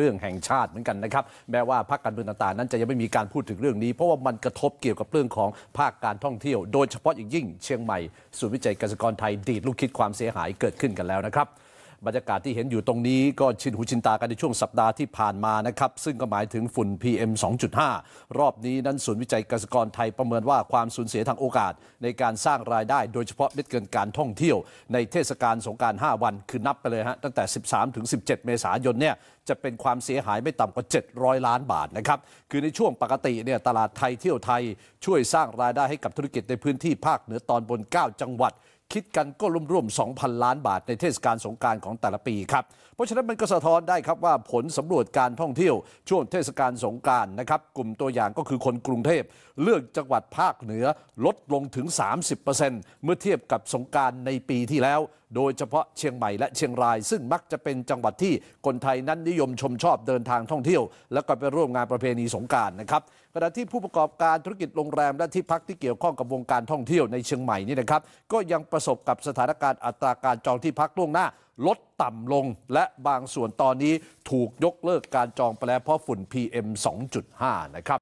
เรื่องแห่งชาติเหมือนกันนะครับ แม้ว่าพรรคการเมืองต่างๆ นั้นจะยังไม่มีการพูดถึงเรื่องนี้ เพราะว่ามันกระทบเกี่ยวกับเรื่องของภาคการท่องเที่ยวโดยเฉพาะอย่างยิ่งเชียงใหม่ศูนย์วิจัยเกษตรกรไทยดีดลูกคิดความเสียหายเกิดขึ้นกันแล้วนะครับบรรยากาศที่เห็นอยู่ตรงนี้ก็ชินหูชินตากันในช่วงสัปดาห์ที่ผ่านมานะครับ ซึ่งก็หมายถึงฝุ่น PM 2.5 รอบนี้นั้นศูนย์วิจัยเกษตรกรไทยประเมินว่าความสูญเสียทางโอกาสในการสร้างรายได้โดยเฉพาะเม็ดเกินการท่องเที่ยวในเทศกาลสงการ 5 วันคือนับไปเลยฮะตั้งแต่ 13 ถึง 17 เมษายนเนี่ยจะเป็นความเสียหายไม่ต่ำกว่า 700 ล้านบาทนะครับคือในช่วงปกติเนี่ยตลาดไทยเที่ยวไทยช่วยสร้างรายได้ให้กับธุรกิจในพื้นที่ภาคเหนือตอนบน 9 จังหวัดคิดกันก็ร่วมร่วม 2,000 ล้านบาท ในเทศกาลสงการของแต่ละปีครับ เพราะฉะนั้นมันก็สะท้อนได้ครับว่า ผลสำรวจการท่องเที่ยว ช่วงเทศกาลสงการนะครับ กลุ่มตัวอย่างก็คือคนกรุงเทพ เลือกจังหวัดภาคเหนือลดลงถึง 30%เมื่อเทียบกับสงการในปีที่แล้ว โดยเฉพาะเชียงใหม่และเชียงราย ซึ่งมักจะเป็นจังหวัดที่คนไทยนั้นนิยมชมชอบเดินทางท่องเที่ยว และก็ไปร่วมงานประเพณีสงการนะครับขณะที่ผู้ประกอบการธุรกิจโรงแรมและที่พักที่เกี่ยวข้องกับวงการท่องเที่ยวในเชียงใหม่นี่นะครับก็ยังปประสบกับสถานการณ์อัตราการจองที่พักล่วงหน้า ลดต่ำลงและบางส่วนตอนนี้ถูกยกเลิกการจองไปแล้ว เพราะฝุ่น PM 2.5 นะครับ